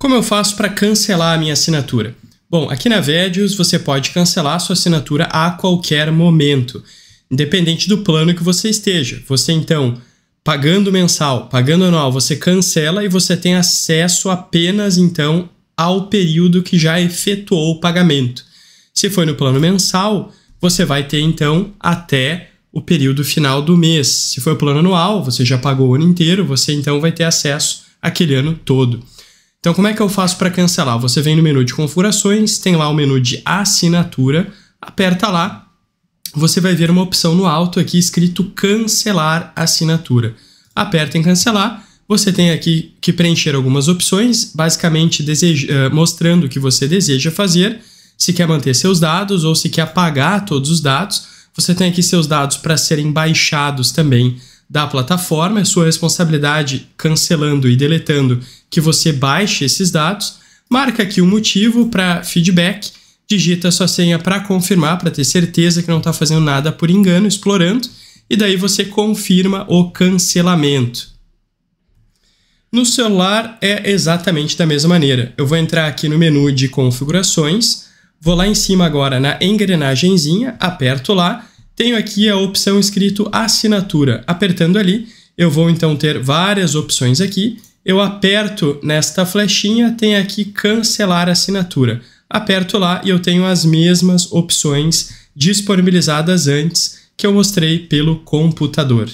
Como eu faço para cancelar a minha assinatura? Bom, aqui na Vedios você pode cancelar sua assinatura a qualquer momento, independente do plano que você esteja. Você então, pagando mensal, pagando anual, você cancela e você tem acesso apenas então ao período que já efetuou o pagamento. Se foi no plano mensal, você vai ter então até o período final do mês. Se foi o plano anual, você já pagou o ano inteiro, você então vai ter acesso aquele ano todo. Então, como é que eu faço para cancelar? Você vem no menu de configurações, tem lá o menu de assinatura, aperta lá, você vai ver uma opção no alto aqui escrito cancelar assinatura. Aperta em cancelar, você tem aqui que preencher algumas opções, basicamente deseja, eh, mostrando o que você deseja fazer, se quer manter seus dados ou se quer apagar todos os dados. Você tem aqui seus dados para serem baixados também da plataforma, é sua responsabilidade cancelando e deletando que você baixe esses dados, marca aqui o um motivo para feedback, digita sua senha para confirmar, para ter certeza que não está fazendo nada por engano, explorando, e daí você confirma o cancelamento. No celular é exatamente da mesma maneira. Eu vou entrar aqui no menu de configurações, vou lá em cima agora na engrenagemzinha, aperto lá tenho aqui a opção escrito assinatura. Apertando ali, eu vou então ter várias opções aqui. Eu aperto nesta flechinha, tem aqui cancelar assinatura. Aperto lá e eu tenho as mesmas opções disponibilizadas antes que eu mostrei pelo computador.